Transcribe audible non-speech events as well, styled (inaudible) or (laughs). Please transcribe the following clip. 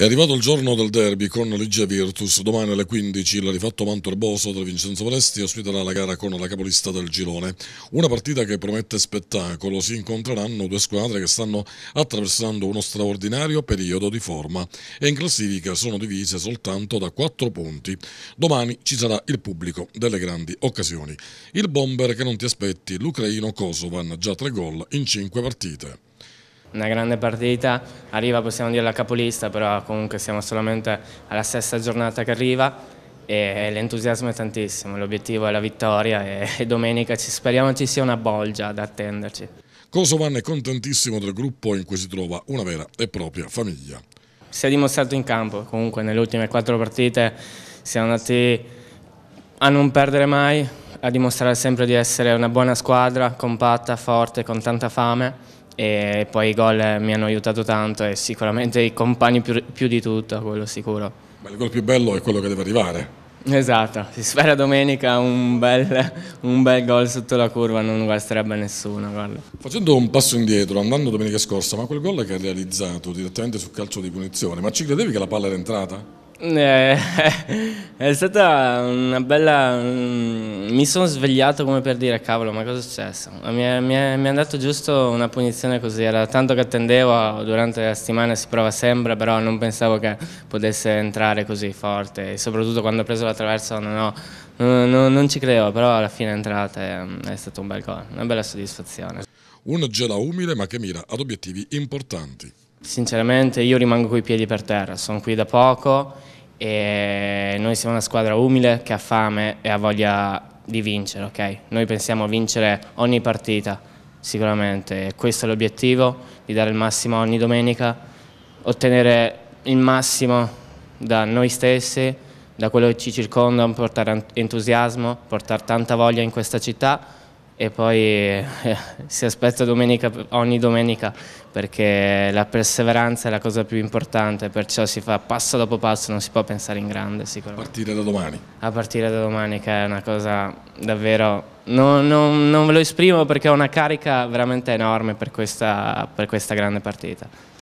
È arrivato il giorno del derby con Ligia Virtus, domani alle 15 il rifatto Manto Erboso del Vincenzo Valesti ospiterà la gara con la capolista del girone. Una partita che promette spettacolo, si incontreranno due squadre che stanno attraversando uno straordinario periodo di forma e in classifica sono divise soltanto da quattro punti. Domani ci sarà il pubblico delle grandi occasioni. Il bomber che non ti aspetti, l'ucraino Kosovan, già tre gol in cinque partite una grande partita, arriva possiamo dire la capolista, però comunque siamo solamente alla sesta giornata che arriva e l'entusiasmo è tantissimo, l'obiettivo è la vittoria e, domenica ci, speriamo ci sia una bolgia da attenderci. Kosovan è contentissimo del gruppo in cui si trova una vera e propria famiglia. Si è dimostrato in campo, comunque nelle ultime quattro partite siamo andati a non perdere mai, a dimostrare sempre di essere una buona squadra, compatta, forte, con tanta fame e poi i gol eh, mi hanno aiutato tanto e sicuramente i compagni più, più di tutto, quello sicuro. Ma il gol più bello è quello che deve arrivare. Esatto, si spera domenica un bel, un bel gol sotto la curva, non guasterebbe nessuno. Guarda. Facendo un passo indietro, andando domenica scorsa, ma quel gol che ha realizzato direttamente sul calcio di punizione, ma ci credevi che la palla era entrata? Eh, (laughs) è stata una bella... Mm, mi sono svegliato come per dire cavolo ma cosa è successo? Mi è, mi è, mi è andato giusto una punizione così, era tanto che attendevo, durante la settimana si prova sempre però non pensavo che potesse entrare così forte e soprattutto quando ho preso la traversa non, ho, non, non ci credevo però alla fine è entrata e mm, è stato un bel gol, una bella soddisfazione. Un gela umile ma che mira ad obiettivi importanti. Sinceramente io rimango coi piedi per terra, sono qui da poco e noi siamo una squadra umile che ha fame e ha voglia di vincere, ok? Noi pensiamo a vincere ogni partita, sicuramente, questo è l'obiettivo, di dare il massimo ogni domenica, ottenere il massimo da noi stessi, da quello che ci circonda, portare entusiasmo, portare tanta voglia in questa città e poi eh, si aspetta domenica, ogni domenica perché la perseveranza è la cosa più importante, perciò si fa passo dopo passo, non si può pensare in grande sicuramente. A partire da domani? A partire da domani che è una cosa davvero, non, non, non ve lo esprimo perché è una carica veramente enorme per questa, per questa grande partita.